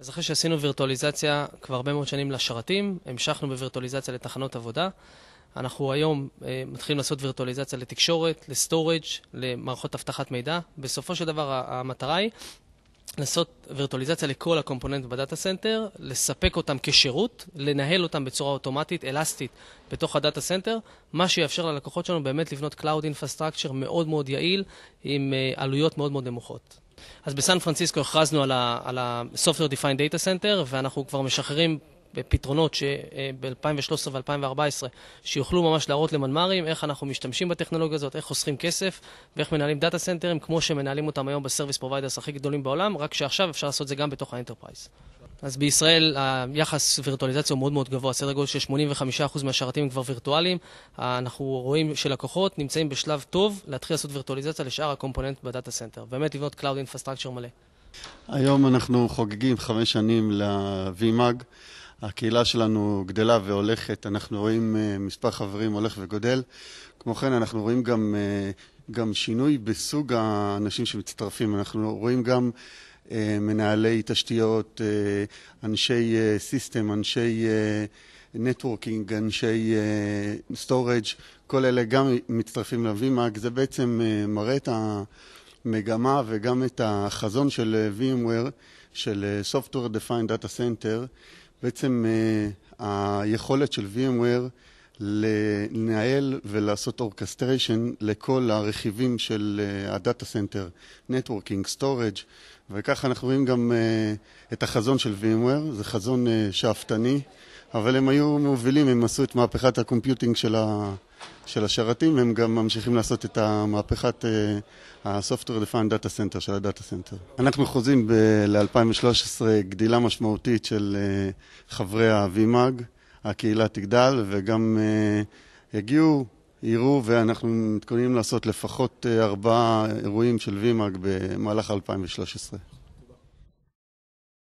אז אחרי שעשינו וירטואליזציה כבר הרבה מאוד שנים לשרתים, המשכנו בווירטואליזציה לתחנות עבודה. אנחנו היום אה, מתחילים לעשות וירטואליזציה לתקשורת, לסטורג', למערכות אבטחת מידע. בסופו של דבר המטרה היא לעשות וירטואליזציה לכל הקומפוננט בדאטה סנטר, לספק אותם כשירות, לנהל אותם בצורה אוטומטית, אלסטית, בתוך הדאטה סנטר, מה שיאפשר ללקוחות שלנו באמת לבנות Cloud Infrastructure מאוד מאוד יעיל, עם uh, עלויות מאוד מאוד נמוכות. אז בסן פרנסיסקו הכרזנו על ה-Software Defined Data Center, ואנחנו כבר משחררים בפתרונות שב-2013 ו-2014, שיוכלו ממש להראות למנמ"רים איך אנחנו משתמשים בטכנולוגיה הזאת, איך חוסכים כסף ואיך מנהלים דאטה סנטרים, כמו שמנהלים אותם היום בסרוויס פרוביידרס הכי גדולים בעולם, רק שעכשיו אפשר לעשות את זה גם בתוך האנטרפרייז. אז בישראל היחס וירטואליזציה הוא מאוד מאוד גבוה, סדר גודל של 85% מהשרתים הם כבר וירטואליים. אנחנו רואים שלקוחות נמצאים בשלב טוב להתחיל לעשות וירטואליזציה לשאר הקומפוננט בדאטה סנטר. באמת לבנות Cloud Infrastructure מלא. היום אנחנו חוגגים חמש שנים ל-VMAG. הקהילה שלנו גדלה והולכת, אנחנו רואים אה, מספר חברים הולך וגודל. כמו כן, אנחנו רואים גם, אה, גם שינוי בסוג האנשים שמצטרפים. אנחנו רואים גם אה, מנהלי תשתיות, אנשי סיסטם, אנשי נטוורקינג, אנשי סטורג', כל אלה גם מצטרפים ל זה בעצם מראה את המגמה וגם את החזון של VMware, של Software Defined Data Center. בעצם אה, היכולת של VMware לנהל ולעשות אורקסטריישן לכל הרכיבים של אה, הדאטה סנטר, נטוורקינג, סטורג' וככה אנחנו רואים גם אה, את החזון של VMware, זה חזון שאפתני. אבל הם היו מובילים, הם עשו את מהפכת הקומפיוטינג של, ה, של השרתים, הם גם ממשיכים לעשות את המהפכת ה-Software Defined Data Center של הדאטה סנטר. אנחנו חוזים ל-2013 גדילה משמעותית של אה, חברי ה-VMAG, הקהילה תגדל, וגם אה, יגיעו, יראו, ואנחנו מתכוננים לעשות לפחות אה, ארבעה אירועים של VMAG במהלך 2013.